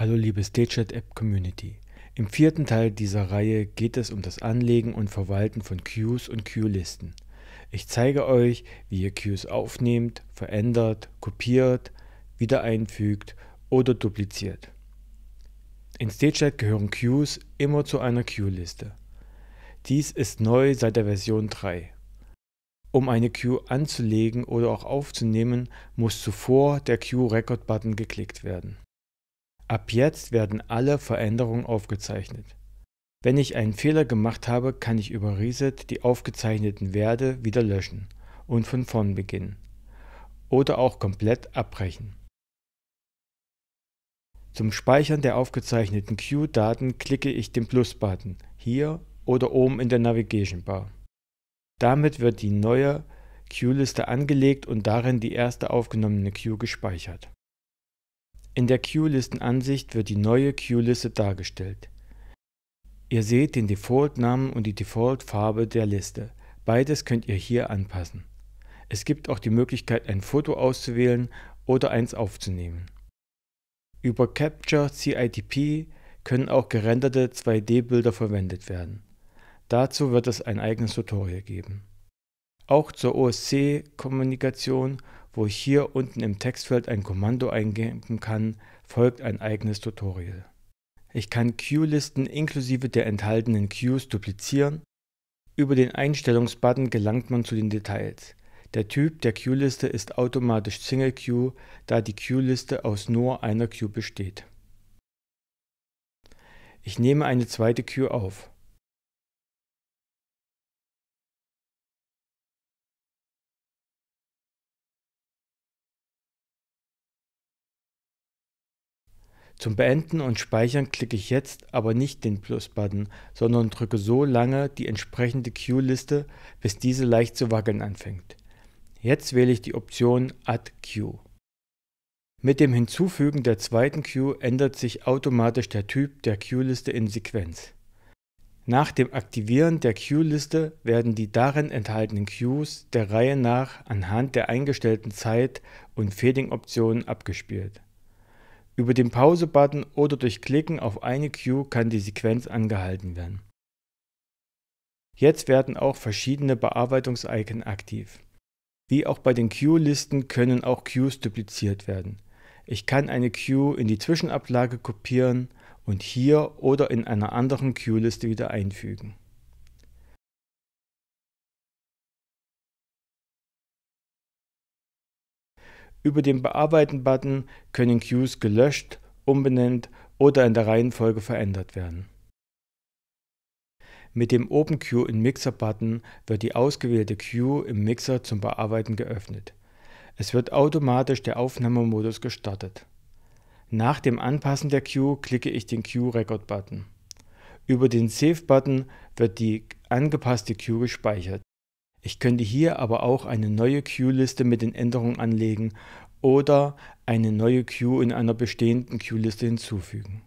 Hallo liebe StageChat App Community. Im vierten Teil dieser Reihe geht es um das Anlegen und Verwalten von Queues und Queue-Listen. Ich zeige euch, wie ihr Queues aufnehmt, verändert, kopiert, wieder einfügt oder dupliziert. In StageChat gehören Queues immer zu einer Queue-Liste. Dies ist neu seit der Version 3. Um eine Queue anzulegen oder auch aufzunehmen, muss zuvor der Queue Record Button geklickt werden. Ab jetzt werden alle Veränderungen aufgezeichnet. Wenn ich einen Fehler gemacht habe, kann ich über Reset die aufgezeichneten Werte wieder löschen und von vorn beginnen. Oder auch komplett abbrechen. Zum Speichern der aufgezeichneten Q-Daten klicke ich den Plus-Button hier oder oben in der Navigation Bar. Damit wird die neue Q-Liste angelegt und darin die erste aufgenommene Q gespeichert. In der queue ansicht wird die neue Queue-Liste dargestellt. Ihr seht den Default-Namen und die Default-Farbe der Liste. Beides könnt ihr hier anpassen. Es gibt auch die Möglichkeit, ein Foto auszuwählen oder eins aufzunehmen. Über Capture CITP können auch gerenderte 2D-Bilder verwendet werden. Dazu wird es ein eigenes Tutorial geben. Auch zur OSC-Kommunikation wo ich hier unten im Textfeld ein Kommando eingeben kann, folgt ein eigenes Tutorial. Ich kann Queue-Listen inklusive der enthaltenen Queues duplizieren. Über den Einstellungsbutton gelangt man zu den Details. Der Typ der Queue-Liste ist automatisch Single Queue, da die Queue-Liste aus nur einer Queue besteht. Ich nehme eine zweite Queue auf. Zum Beenden und Speichern klicke ich jetzt aber nicht den Plus-Button, sondern drücke so lange die entsprechende Queue-Liste, bis diese leicht zu wackeln anfängt. Jetzt wähle ich die Option Add Queue. Mit dem Hinzufügen der zweiten Queue ändert sich automatisch der Typ der Queue-Liste in Sequenz. Nach dem Aktivieren der Queue-Liste werden die darin enthaltenen Queues der Reihe nach anhand der eingestellten Zeit und Fading-Optionen abgespielt. Über den Pause-Button oder durch Klicken auf eine Cue kann die Sequenz angehalten werden. Jetzt werden auch verschiedene Bearbeitungsicons aktiv. Wie auch bei den Cue-Listen können auch Cues dupliziert werden. Ich kann eine Cue in die Zwischenablage kopieren und hier oder in einer anderen Cue-Liste wieder einfügen. Über den Bearbeiten-Button können Queues gelöscht, umbenannt oder in der Reihenfolge verändert werden. Mit dem Open Queue in Mixer Button wird die ausgewählte Queue im Mixer zum Bearbeiten geöffnet. Es wird automatisch der Aufnahmemodus gestartet. Nach dem Anpassen der Queue klicke ich den Queue Record Button. Über den Save Button wird die angepasste Queue gespeichert. Ich könnte hier aber auch eine neue Queue-Liste mit den Änderungen anlegen oder eine neue Queue in einer bestehenden Queue-Liste hinzufügen.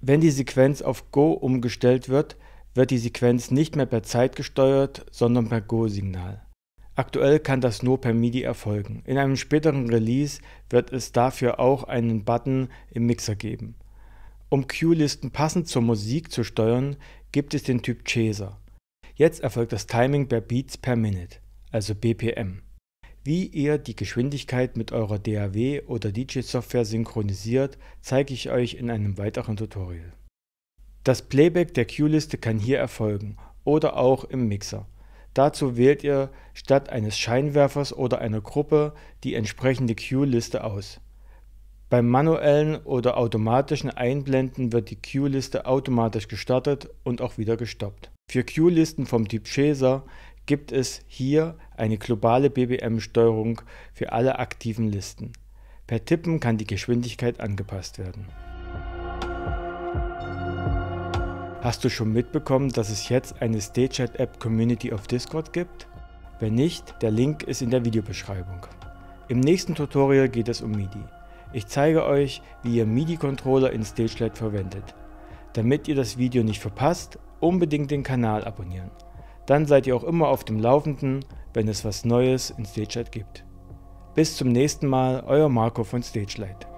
Wenn die Sequenz auf Go umgestellt wird, wird die Sequenz nicht mehr per Zeit gesteuert, sondern per Go-Signal. Aktuell kann das nur per MIDI erfolgen. In einem späteren Release wird es dafür auch einen Button im Mixer geben. Um Cue-Listen passend zur Musik zu steuern, gibt es den Typ Chaser. Jetzt erfolgt das Timing per Beats per Minute, also BPM. Wie ihr die Geschwindigkeit mit eurer DAW oder DJ-Software synchronisiert, zeige ich euch in einem weiteren Tutorial. Das Playback der Cue-Liste kann hier erfolgen oder auch im Mixer. Dazu wählt ihr statt eines Scheinwerfers oder einer Gruppe die entsprechende Cue-Liste aus. Beim manuellen oder automatischen Einblenden wird die Queue-Liste automatisch gestartet und auch wieder gestoppt. Für Queue-Listen vom Typ Chaser gibt es hier eine globale BBM-Steuerung für alle aktiven Listen. Per Tippen kann die Geschwindigkeit angepasst werden. Hast du schon mitbekommen, dass es jetzt eine StageChat App Community auf Discord gibt? Wenn nicht, der Link ist in der Videobeschreibung. Im nächsten Tutorial geht es um MIDI. Ich zeige euch, wie ihr MIDI-Controller in StageLight verwendet. Damit ihr das Video nicht verpasst, unbedingt den Kanal abonnieren. Dann seid ihr auch immer auf dem Laufenden, wenn es was Neues in StageLight gibt. Bis zum nächsten Mal, euer Marco von StageLight.